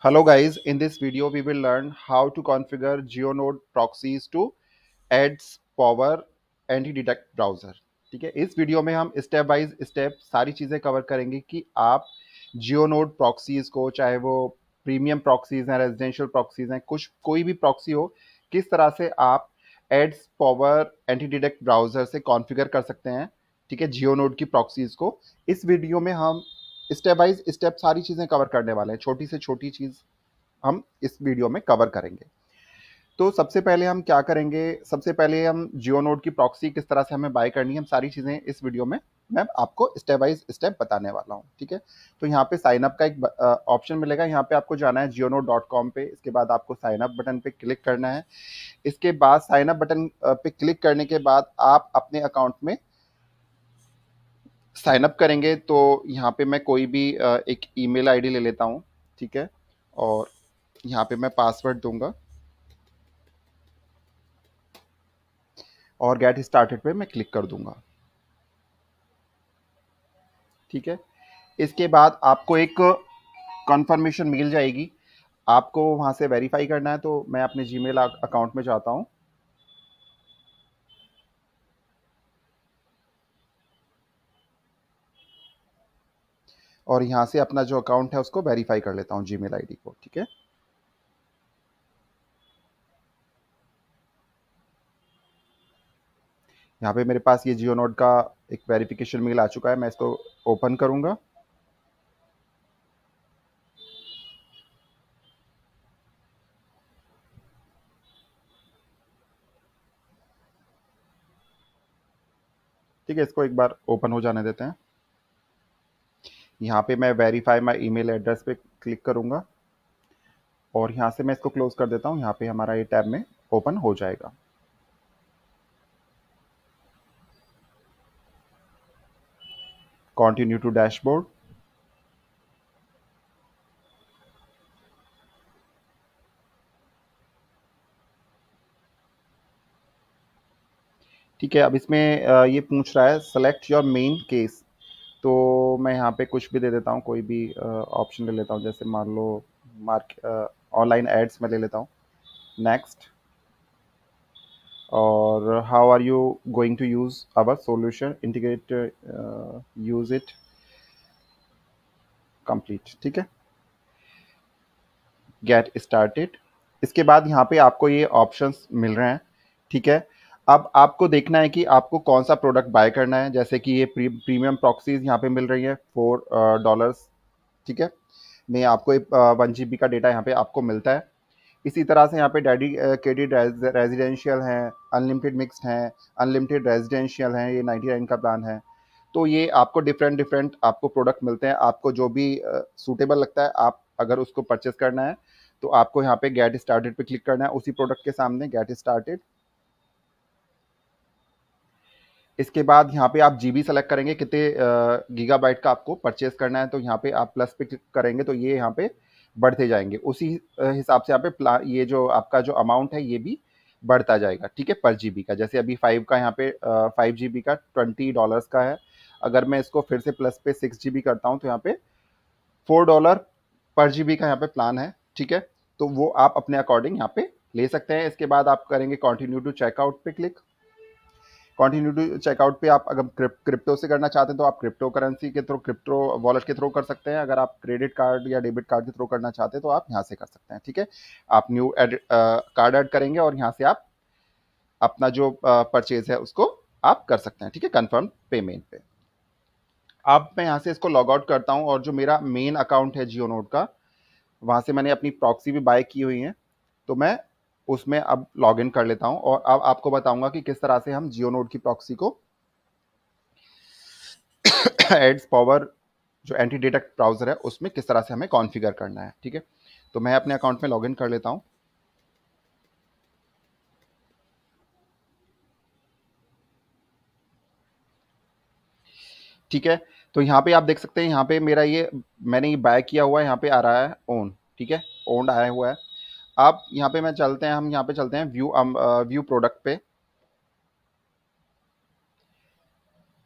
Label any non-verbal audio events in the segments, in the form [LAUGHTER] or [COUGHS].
Hello guys, in this video we will learn how to configure GeoNode proxies to ads power anti-detect browser. ठीक है इस video में हम step by step सारी चीज़ें cover करेंगे कि आप जियोनोड प्रॉक्सीज को चाहे वो प्रीमियम प्रॉक्सीज हैं रेजिडेंशियल प्रॉक्सीज हैं कुछ कोई भी प्रॉक्सी हो किस तरह से आप AdsPower anti detect browser से कॉन्फ़िगर कर सकते हैं ठीक है जियोनोड की प्रॉक्सीज को इस वीडियो में हम स्टेप बाइज स्टेप सारी चीज़ें कवर करने वाले हैं छोटी से छोटी चीज़ हम इस वीडियो में कवर करेंगे तो सबसे पहले हम क्या करेंगे सबसे पहले हम जियो नोट की प्रॉक्सी किस तरह से हमें बाय करनी है हम सारी चीज़ें इस वीडियो में मैं आपको स्टेप वाइज स्टेप बताने वाला हूँ ठीक है तो यहाँ पे साइन अप का एक ऑप्शन मिलेगा यहाँ पे आपको जाना है जियो डॉट कॉम पे इसके बाद आपको साइन अप बटन पे क्लिक करना है इसके बाद साइन अप बटन पे क्लिक करने के बाद आप अपने अकाउंट में साइन अप करेंगे तो यहाँ पे मैं कोई भी एक ईमेल आईडी ले लेता हूँ ठीक है और यहाँ पे मैं पासवर्ड दूंगा और गेट स्टार्टेड पे मैं क्लिक कर दूंगा ठीक है इसके बाद आपको एक कंफर्मेशन मिल जाएगी आपको वहाँ से वेरीफाई करना है तो मैं अपने जीमेल अकाउंट में जाता हूँ और यहाँ से अपना जो अकाउंट है उसको वेरीफाई कर लेता हूँ जी मेल को ठीक है यहाँ पे मेरे पास ये जियो नोट का एक वेरिफिकेशन मेल आ चुका है मैं इसको ओपन करूंगा ठीक है इसको एक बार ओपन हो जाने देते हैं यहाँ पे मैं verify my email address पे क्लिक करूँगा और यहाँ से मैं इसको क्लोज कर देता हूँ यहाँ पे हमारा ये टैब में ओपन हो जाएगा कॉन्टिन्यू टू डैशबोर्ड ठीक है अब इसमें ये पूछ रहा है सेलेक्ट योर मेन केस तो मैं यहाँ पे कुछ भी दे देता हूँ कोई भी ऑप्शन ले लेता हूँ जैसे मान लो मार्क ऑनलाइन एड्स में ले लेता हूँ नेक्स्ट और how are you going to use our solution integrate use it complete ठीक है गेट स्टार्टेड इसके बाद यहाँ पे आपको ये ऑप्शंस मिल रहे हैं ठीक है अब आपको देखना है कि आपको कौन सा प्रोडक्ट बाय करना है जैसे कि ये प्री, प्रीमियम प्रॉक्सीज यहाँ पे मिल रही है फोर डॉलर्स ठीक है में आपको वन जी uh, का डेटा यहाँ पे आपको मिलता है इसी तरह से यहाँ पे डैडी केडेड रेजिडेंशियल हैं अनलिमिटेड मिक्सड हैं अनलिमिटेड रेजिडेंशियल हैं ये नाइन का प्लान है तो ये आपको डिफरेंट डिफरेंट आपको प्रोडक्ट मिलते हैं आपको जो भी सूटेबल uh, लगता है आप अगर उसको परचेस करना है तो आपको यहाँ पे गेट स्टार्टेड पे क्लिक करना है उसी प्रोडक्ट के सामने गेट स्टार्टेड इसके बाद यहाँ पे आप जी बी सेलेक्ट करेंगे कितने गीगाबाइट का आपको परचेस करना है तो यहाँ पे आप प्लस पे क्लिक करेंगे तो ये यहाँ पे बढ़ते जाएंगे उसी हिसाब से यहाँ पे ये जो आपका जो अमाउंट है ये भी बढ़ता जाएगा ठीक है पर जी का जैसे अभी फाइव का यहाँ पे फाइव जी का ट्वेंटी डॉलर्स का है अगर मैं इसको फिर से प्लस पे सिक्स जी करता हूँ तो यहाँ पे फोर डॉलर पर जी का यहाँ पे प्लान है ठीक है तो वो आप अपने अकॉर्डिंग यहाँ पे ले सकते हैं इसके बाद आप करेंगे कंटिन्यू टू चेकआउट पे क्लिक कंटिन्यू टू चेकआउट पे आप अगर क्रिप्टो से करना चाहते हैं तो आप क्रिप्टो करेंसी के थ्रू क्रिप्टो वॉलेट के थ्रू कर सकते हैं अगर आप क्रेडिट कार्ड या डेबिट कार्ड के थ्रू करना चाहते हैं तो आप यहाँ से कर सकते हैं ठीक है आप न्यू एड कार्ड ऐड करेंगे और यहाँ से आप अपना जो परचेज है उसको आप कर सकते हैं ठीक है कन्फर्म पेमेंट पे अब मैं यहाँ से इसको लॉग आउट करता हूँ और जो मेरा मेन अकाउंट है जियो नोट का वहाँ से मैंने अपनी प्रॉक्सी भी बाय की हुई है तो मैं उसमें अब लॉगिन कर लेता हूं और अब आपको बताऊंगा कि किस तरह से हम जियो नोड की प्रॉक्सी को एड्स [COUGHS] पावर जो एंटी डिटेक्ट ब्राउज़र है उसमें किस तरह से हमें कॉन्फ़िगर करना है ठीक है तो मैं अपने अकाउंट में लॉगिन कर लेता हूं ठीक है तो यहाँ पे आप देख सकते हैं यहाँ पे मेरा ये मैंने ये बाय किया हुआ है यहाँ पे आ रहा है ओन ठीक है ओन आया हुआ है आप यहाँ पे मैं चलते हैं हम यहाँ पे चलते हैं व्यू व्यू प्रोडक्ट पे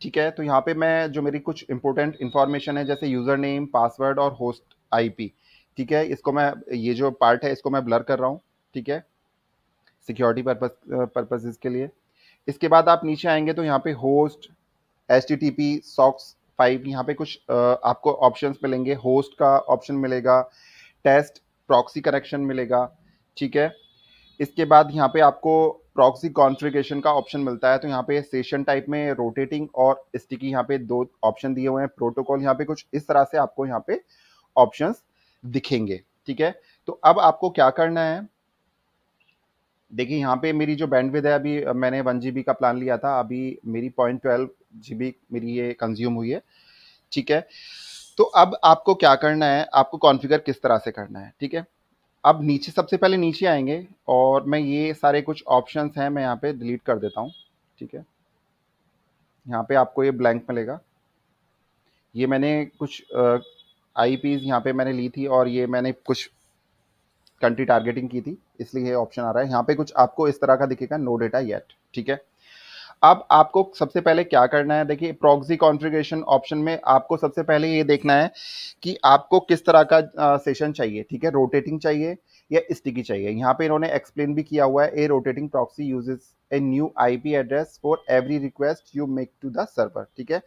ठीक है तो यहाँ पे मैं जो मेरी कुछ इंपॉर्टेंट इन्फॉर्मेशन है जैसे यूज़र नेम पासवर्ड और होस्ट आईपी ठीक है इसको मैं ये जो पार्ट है इसको मैं ब्लर कर रहा हूँ ठीक है सिक्योरिटी पर्पज पर्पजेज के लिए इसके बाद आप नीचे आएंगे तो यहाँ पे host H T T P socks five यहाँ पे कुछ uh, आपको ऑप्शंस मिलेंगे होस्ट का ऑप्शन मिलेगा टेस्ट प्रॉक्सी कनेक्शन मिलेगा ठीक है इसके बाद यहाँ पे आपको प्रॉक्सी कॉन्फ़िगरेशन का ऑप्शन मिलता है तो यहाँ पे सेशन टाइप में रोटेटिंग और स्टिकी यहाँ पे दो ऑप्शन दिए हुए हैं प्रोटोकॉल यहाँ पे कुछ इस तरह से आपको यहाँ पे ऑप्शंस दिखेंगे ठीक है तो अब आपको क्या करना है देखिए यहाँ पे मेरी जो बैंडविद है अभी मैंने वन जी का प्लान लिया था अभी मेरी पॉइंट ट्वेल्व जी मेरी ये कंज्यूम हुई है ठीक है तो अब आपको क्या करना है आपको कॉन्फ़िगर किस तरह से करना है ठीक है अब नीचे सबसे पहले नीचे आएंगे और मैं ये सारे कुछ ऑप्शंस हैं मैं यहाँ पे डिलीट कर देता हूँ ठीक है यहाँ पे आपको ये ब्लैंक मिलेगा ये मैंने कुछ आई पीज यहाँ पे मैंने ली थी और ये मैंने कुछ कंट्री टारगेटिंग की थी इसलिए ये ऑप्शन आ रहा है यहाँ पे कुछ आपको इस तरह का दिखेगा नो डेटा येट ठीक है अब आपको सबसे पहले क्या करना है देखिए प्रॉक्सी कॉन्फ़िगरेशन ऑप्शन में आपको सबसे पहले ये देखना है कि आपको किस तरह का सेशन चाहिए ठीक है रोटेटिंग चाहिए या स्टिकी चाहिए यहाँ पे इन्होंने एक्सप्लेन भी किया हुआ है a rotating proxy uses a new IP address for every request you make to the server ठीक है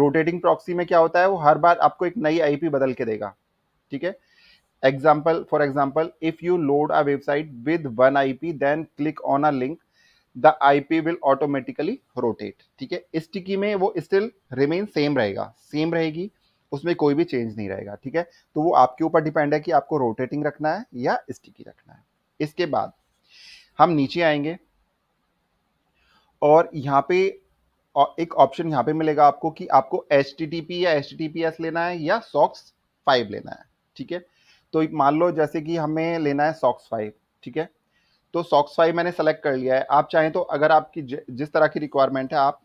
रोटेटिंग प्रॉक्सी में क्या होता है वो हर बार आपको एक नई आईपी बदल के देगा ठीक है example for example if you load a website with one I then click on a link the IP will automatically rotate ठीक है इस टिकी में वो स्टिल रिमेन सेम रहेगा सेम रहेगी उसमें कोई भी चेंज नहीं रहेगा ठीक है तो वो आपके ऊपर डिपेंड है कि आपको रोटेटिंग रखना है या स्टिकी रखना है इसके बाद हम नीचे आएंगे और यहाँ पे एक ऑप्शन यहाँ पे मिलेगा आपको कि आपको एच या एच लेना है या सॉक्स फाइव लेना है ठीक है तो मान लो जैसे कि हमें लेना है सॉक्स फाइव ठीक है तो फाइव मैंने सेलेक्ट कर लिया है आप चाहें तो अगर आपकी जिस तरह की रिक्वायरमेंट है आप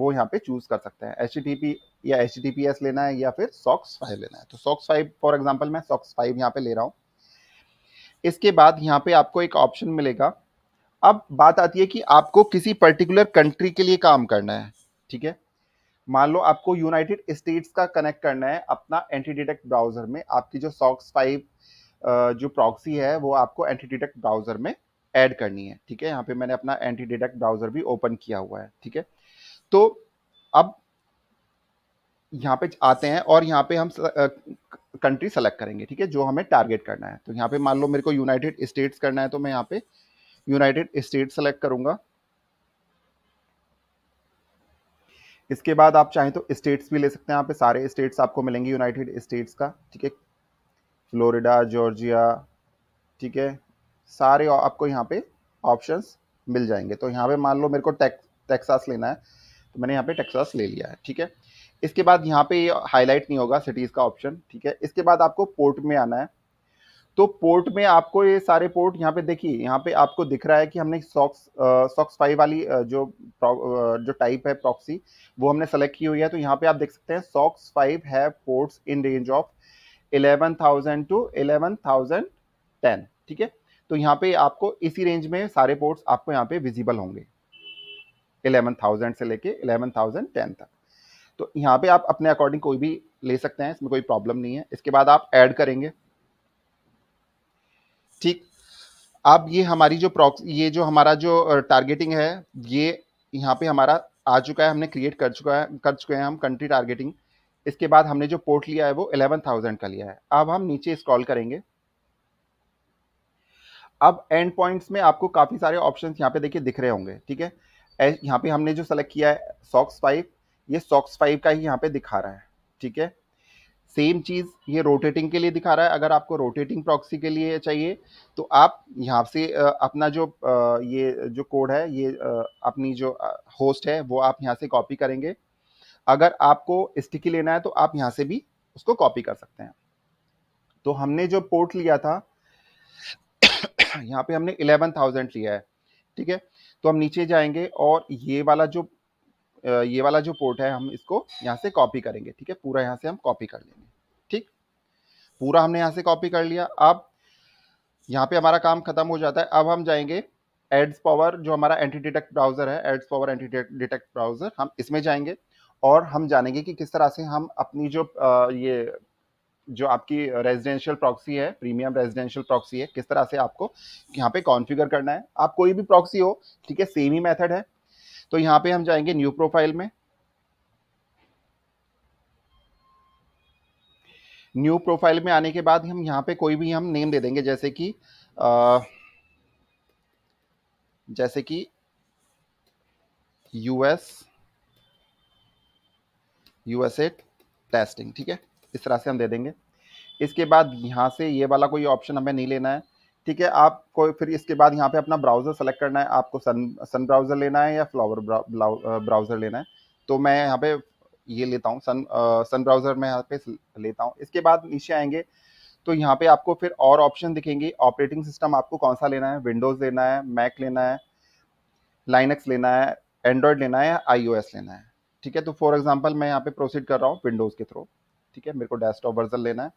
वो यहाँ पे चूज कर सकते हैं एच या एच लेना है या फिर सॉक्स फाइव लेना है तो सॉक्स फाइव फॉर एग्जाम्पल मैं सॉक्स फाइव यहाँ पे ले रहा हूँ इसके बाद यहाँ पे आपको एक ऑप्शन मिलेगा अब बात आती है कि आपको किसी पर्टिकुलर कंट्री के लिए काम करना है ठीक है मान लो आपको यूनाइटेड स्टेट्स का कनेक्ट करना है अपना एंटी डिटेक्ट ब्राउजर में आपकी जो सॉक्स फाइव जो प्रॉक्सी है वो आपको एंटी डिटेक्ट ब्राउजर में ऐड करनी है ठीक है यहाँ पे मैंने अपना एंटी डिडक्ट ब्राउजर भी ओपन किया हुआ है ठीक है तो अब यहाँ पे आते हैं और यहाँ पे हम कंट्री सेलेक्ट करेंगे ठीक है जो हमें टारगेट करना है तो यहाँ पे मान लो मेरे को यूनाइटेड स्टेट्स करना है तो मैं यहाँ पे यूनाइटेड स्टेट सेलेक्ट करूंगा इसके बाद आप चाहें तो स्टेट्स भी ले सकते हैं यहाँ पे सारे स्टेट्स आपको मिलेंगे यूनाइटेड स्टेट्स का ठीक है फ्लोरिडा जॉर्जिया ठीक है सारे आपको यहाँ पे ऑप्शंस मिल जाएंगे तो यहाँ पे मान लो मेरे को टेक टेक्सास लेना है तो मैंने यहाँ पे टेक्सास ले लिया है ठीक है इसके बाद यहाँ पे हाईलाइट नहीं होगा सिटीज़ का ऑप्शन ठीक है इसके बाद आपको पोर्ट में आना है तो पोर्ट में आपको ये सारे पोर्ट यहाँ पे देखिए यहाँ पे आपको दिख रहा है कि हमने सॉक्स सॉक्स फाइव वाली जो जो टाइप है प्रॉक्सी वो हमने सेलेक्ट की हुई है तो यहाँ पे आप देख सकते हैं सॉक्स फाइव है ports in range of thousand to ten ठीक है तो यहाँ पे आपको इसी रेंज में सारे पोर्ट्स आपको यहाँ पे विजिबल होंगे 11,000 से लेके 11,010 तक तो यहाँ पे आप अपने अकॉर्डिंग कोई भी ले सकते हैं इसमें कोई प्रॉब्लम नहीं है इसके बाद आप ऐड करेंगे ठीक अब ये हमारी जो प्रॉक्स ये जो हमारा जो टारगेटिंग है ये यहाँ पे हमारा आ चुका है हमने क्रिएट कर चुका है कर चुके हैं हम कंट्री टारगेटिंग इसके बाद हमने जो पोर्ट लिया है वो 11,000 का लिया है अब हम नीचे स्क्रॉल करेंगे अब एंड पॉइंट्स में आपको काफ़ी सारे ऑप्शंस यहाँ पे देखिए दिख रहे होंगे ठीक है यहाँ पे हमने जो सेलेक्ट किया है सॉक्स फाइव ये सॉक्स फाइव का ही यहाँ पे दिखा रहा है ठीक है सेम चीज़ ये रोटेटिंग के लिए दिखा रहा है अगर आपको रोटेटिंग प्रॉक्सी के लिए चाहिए तो आप यहाँ से अपना जो ये जो कोड है ये अपनी जो होस्ट है वो आप यहाँ से कॉपी करेंगे अगर आपको स्टिकी लेना है तो आप यहाँ से भी उसको कॉपी कर सकते हैं तो हमने जो पोर्ट लिया था [CLEARS THROAT] यहाँ पे हमने इलेवन थाउजेंड लिया है ठीक है तो हम नीचे जाएंगे और ये वाला जो ये वाला जो पोर्ट है हम इसको यहाँ से कॉपी करेंगे ठीक है पूरा यहाँ से हम कॉपी कर लेंगे ठीक पूरा हमने यहाँ से कॉपी कर लिया अब यहाँ पे हमारा काम खत्म हो जाता है अब हम जाएंगे एड्स पावर जो हमारा एंटी डिटेक्ट ब्राउज़र है AdsPower anti detect browser हम इसमें जाएंगे और हम जानेंगे कि किस तरह से हम अपनी जो ये जो आपकी रेजिडेंशियल प्रॉक्सी है प्रीमियम रेजिडेंशियल प्रॉक्सी है किस तरह से आपको यहाँ पे कॉन्फ़िगर करना है आप कोई भी प्रॉक्सी हो ठीक है सेम ही मेथड है तो यहाँ पे हम जाएंगे न्यू प्रोफाइल में न्यू प्रोफाइल में आने के बाद हम यहाँ पे कोई भी हम नेम दे देंगे जैसे कि आ, जैसे कि यूएस यूएसए टेस्टिंग ठीक है इस तरह से हम दे देंगे इसके बाद यहाँ से ये वाला कोई ऑप्शन हमें नहीं लेना है ठीक है आपको फिर इसके बाद यहाँ पे अपना ब्राउज़र सेलेक्ट करना है आपको सन सन ब्राउज़र लेना है या फ्लावर ब्राउज़र लेना है तो मैं यहाँ पे ये लेता हूँ सन सन ब्राउज़र में यहाँ पे लेता हूँ इसके बाद नीचे आएंगे तो यहाँ पे आपको फिर और ऑप्शन दिखेंगे ऑपरेटिंग सिस्टम आपको कौन सा लेना है विंडोज़ लेना है मैक लेना है लाइनक्स लेना है एंड्रॉयड लेना है या आई लेना है ठीक है तो फॉर एग्जाम्पल मैं यहाँ पे प्रोसीड कर रहा हूँ विंडोज़ के थ्रू ठीक है मेरे को डेस्कटॉप वर्जन लेना है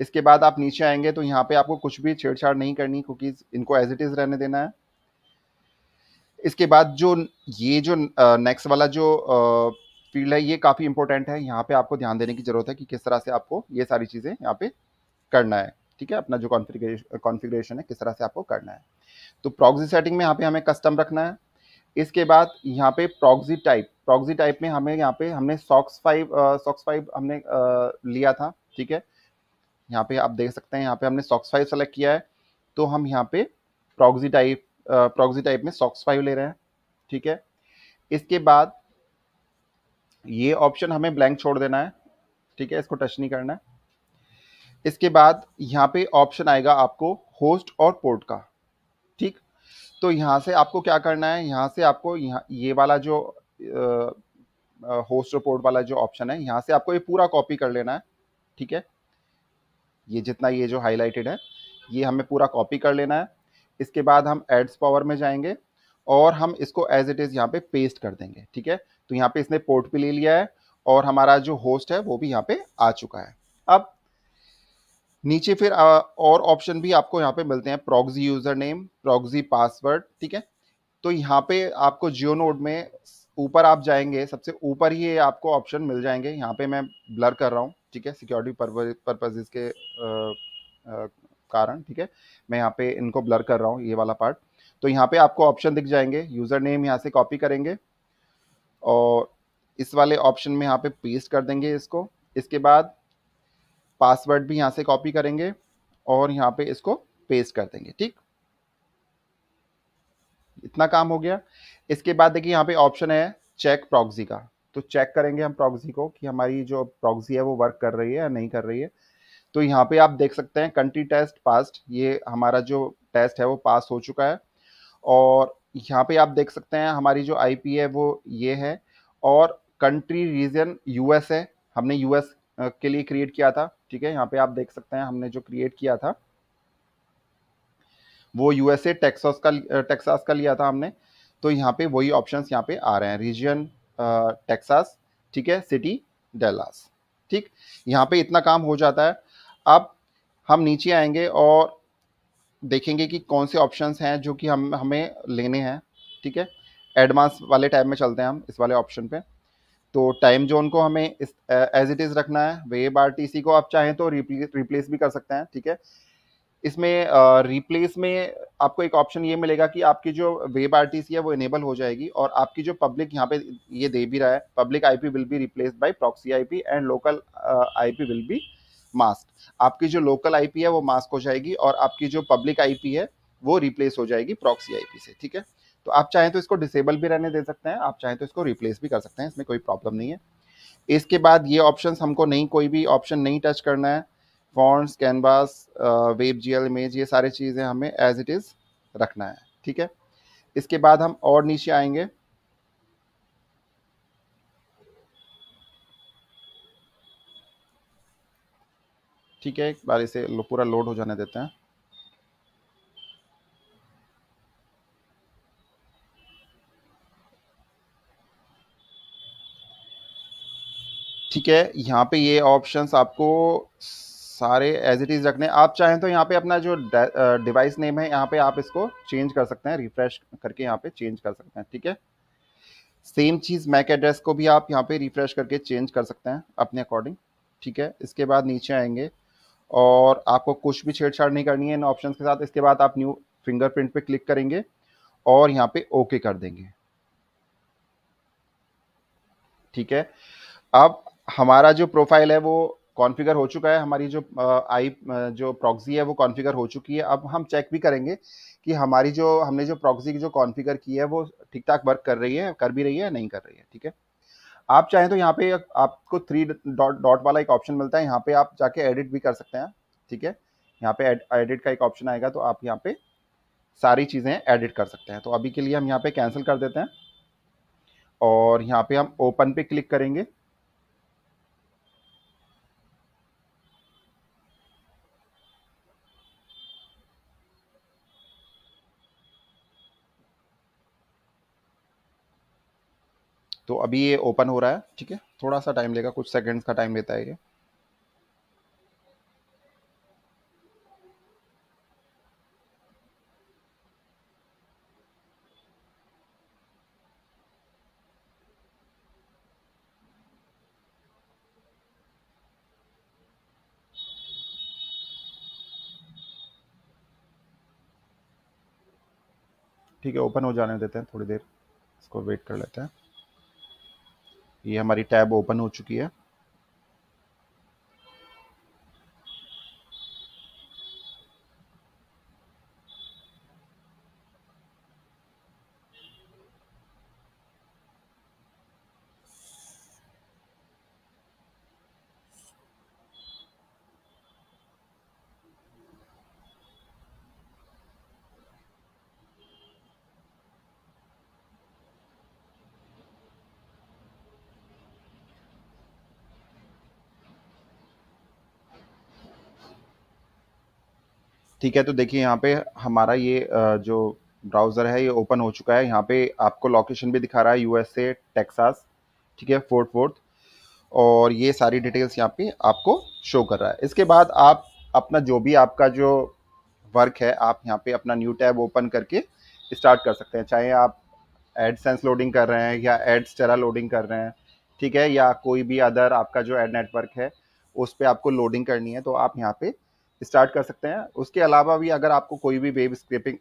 इसके बाद आप नीचे आएंगे तो यहाँ पे आपको कुछ भी छेड़छाड़ नहीं करनी कुकीज़ इनको एज इट इज़ रहने देना है इसके बाद जो ये जो नेक्स्ट वाला जो फील्ड है ये काफ़ी इंपॉर्टेंट है यहाँ पे आपको ध्यान देने की ज़रूरत है कि किस तरह से आपको ये सारी चीज़ें यहाँ पे करना है ठीक है अपना जो कॉन्फ़िगरेशन है किस तरह से आपको करना है तो प्रॉक्सी सेटिंग में यहाँ पे हमें कस्टम रखना है इसके बाद यहाँ पे प्रॉक्सी टाइप प्रॉक्सी टाइप में हमें यहाँ पे हमने सॉक्स फाइव सॉक्स फाइव हमने आ, लिया था ठीक है यहाँ पे आप देख सकते हैं यहाँ पे हमने सॉक्स फाइव सेलेक्ट किया है तो हम यहाँ पे प्रॉक्सी टाइप प्रॉक्सी टाइप में सॉक्स फाइव ले रहे हैं ठीक है इसके बाद ये ऑप्शन हमें ब्लैंक छोड़ देना है ठीक है इसको टच नहीं करना है इसके बाद यहाँ पे ऑप्शन आएगा आपको होस्ट और पोर्ट का तो यहाँ से आपको क्या करना है यहाँ से आपको यहाँ ये वाला जो होस्ट रिपोर्ट वाला जो ऑप्शन है यहाँ से आपको ये पूरा कॉपी कर लेना है ठीक है ये जितना ये जो हाईलाइटेड है ये हमें पूरा कॉपी कर लेना है इसके बाद हम एड्स पावर में जाएंगे और हम इसको एज इट इज़ यहाँ पे पेस्ट कर देंगे ठीक है तो यहाँ पे इसने पोर्ट भी ले लिया है और हमारा जो होस्ट है वो भी यहाँ पे आ चुका है अब नीचे फिर और ऑप्शन भी आपको यहाँ पे मिलते हैं proxy user name proxy password ठीक है तो यहाँ पे आपको जियो नोड में ऊपर आप जाएंगे सबसे ऊपर ही आपको ऑप्शन मिल जाएंगे यहाँ पे मैं ब्लर कर रहा हूँ ठीक है सिक्योरिटी पर्पजेज के आ, आ, कारण ठीक है मैं यहाँ पे इनको ब्लर कर रहा हूँ ये वाला पार्ट तो यहाँ पे आपको ऑप्शन दिख जाएंगे यूज़र नेम यहाँ से कॉपी करेंगे और इस वाले ऑप्शन में यहाँ पे पेस्ट कर देंगे इसको इसके बाद पासवर्ड भी यहाँ से कॉपी करेंगे और यहाँ पे इसको पेस्ट कर देंगे ठीक इतना काम हो गया इसके बाद देखिए यहाँ पे ऑप्शन है चेक प्रॉक्सी का तो चेक करेंगे हम प्रॉक्सी को कि हमारी जो प्रॉक्सी है वो वर्क कर रही है या नहीं कर रही है तो यहाँ पे आप देख सकते हैं कंट्री टेस्ट पास्ट ये हमारा जो टेस्ट है वो पास हो चुका है और यहाँ पे आप देख सकते हैं हमारी जो आईपी है वो ये है और कंट्री रीजन यूएस है हमने यूएस के लिए क्रिएट किया था ठीक है यहाँ पे आप देख सकते हैं हमने जो क्रिएट किया था वो यूएसए टेक्सास का टेक्सास का लिया था हमने तो यहाँ पे वही ऑप्शंस यहाँ पे आ रहे हैं रीजन टेक्सास ठीक है सिटी डेलास ठीक यहाँ पे इतना काम हो जाता है अब हम नीचे आएंगे और देखेंगे कि कौन से ऑप्शंस हैं जो कि हम हमें लेने हैं ठीक है एडवांस वाले टाइप में चलते हैं हम इस वाले ऑप्शन पर तो टाइम जोन को हमें एज इट इज़ रखना है वेब आर टी सी को आप चाहें तो रिप्लेस भी कर सकते हैं ठीक है इसमें रिप्लेस में आपको एक ऑप्शन ये मिलेगा कि आपकी जो वेब आर टी सी है वो इनेबल हो जाएगी और आपकी जो पब्लिक यहाँ पे ये दे भी रहा है public I P will be replace by proxy I P and local I P will be mask आपकी जो लोकल आई पी है वो मास्क हो जाएगी और आपकी जो पब्लिक आई पी है वो रिप्लेस हो जाएगी प्रॉक्सी आई पी से ठीक है तो आप चाहें तो इसको डिसेबल भी रहने दे सकते हैं आप चाहें तो इसको रिप्लेस भी कर सकते हैं इसमें कोई प्रॉब्लम नहीं है इसके बाद ये ऑप्शन हमको नहीं कोई भी ऑप्शन नहीं टच करना है fonts canvas web G image ये सारी चीज़ें हमें एज इट इज़ रखना है ठीक है इसके बाद हम और नीचे आएंगे ठीक है एक बार इसे पूरा लोड हो जाने देते हैं ठीक है यहाँ पे ये ऑप्शंस आपको सारे एज इट इज़ रखने आप चाहें तो यहाँ पे अपना जो डिवाइस नेम है यहाँ पे आप इसको चेंज कर सकते हैं रिफ्रेश करके यहाँ पे चेंज कर सकते हैं ठीक है सेम चीज़ मैक एड्रेस को भी आप यहाँ पे रिफ्रेश करके चेंज कर सकते हैं अपने अकॉर्डिंग ठीक है इसके बाद नीचे आएंगे और आपको कुछ भी छेड़छाड़ नहीं करनी है इन ऑप्शन के साथ इसके बाद आप न्यू फिंगरप्रिंट पे क्लिक करेंगे और यहाँ पे ओके कर देंगे ठीक है अब हमारा जो प्रोफाइल है वो कॉन्फ़िगर हो चुका है हमारी जो आई जो प्रॉक्सी है वो कॉन्फ़िगर हो चुकी है अब हम चेक भी करेंगे कि हमारी जो हमने जो प्रॉक्सी जो कॉन्फ़िगर की है वो ठीक ठाक वर्क कर रही है कर भी रही है नहीं कर रही है ठीक है आप चाहें तो यहाँ पे आपको थ्री डॉट डॉट वाला एक ऑप्शन मिलता है यहाँ पे आप जाके एडिट भी कर सकते हैं ठीक है यहाँ पे एडिट का एक ऑप्शन आएगा तो आप यहाँ पे सारी चीज़ें एडिट कर सकते हैं तो अभी के लिए हम यहाँ पे कैंसिल कर देते हैं और यहाँ पे हम ओपन पे क्लिक करेंगे तो अभी ये ओपन हो रहा है ठीक है थोड़ा सा टाइम लेगा कुछ सेकंड्स का टाइम लेता है ये ठीक है ओपन हो जाने देते हैं थोड़ी देर इसको वेट कर लेते हैं ये हमारी टैब ओपन हो चुकी है ठीक है तो देखिए यहाँ पे हमारा ये जो ब्राउज़र है ये ओपन हो चुका है यहाँ पे आपको लोकेशन भी दिखा रहा है यूएसए टेक्सास ठीक है फोर्ट फोर्थ और ये सारी डिटेल्स यहाँ पे आपको शो कर रहा है इसके बाद आप अपना जो भी आपका जो वर्क है आप यहाँ पे अपना न्यू टैब ओपन करके स्टार्ट कर सकते हैं चाहे आप एड सेंस लोडिंग कर रहे हैं या एड्स चरा लोडिंग कर रहे हैं ठीक है या कोई भी अदर आपका जो एड नेटवर्क है उस पर आपको लोडिंग करनी है तो आप यहाँ पे स्टार्ट कर सकते हैं उसके अलावा भी अगर आपको कोई भी वेब स्क्रैपिंग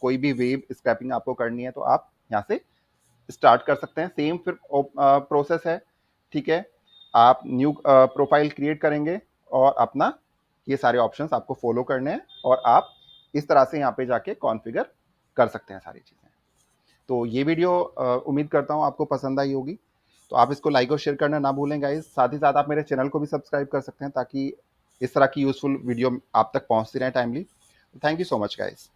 कोई भी वेब स्क्रैपिंग आपको करनी है तो आप यहाँ से स्टार्ट कर सकते हैं सेम फिर प्रोसेस है ठीक है आप न्यू प्रोफाइल क्रिएट करेंगे और अपना ये सारे ऑप्शंस आपको फॉलो करने हैं और आप इस तरह से यहाँ पे जाके कॉन्फ़िगर कर सकते हैं सारी चीज़ें तो ये वीडियो उम्मीद करता हूँ आपको पसंद आई होगी तो आप इसको लाइक और शेयर करना ना भूलें गाइज साथ ही साथ आप मेरे चैनल को भी सब्सक्राइब कर सकते हैं ताकि इस तरह की यूजफुल वीडियो आप तक पहुंचती रहे timely thank you so much guys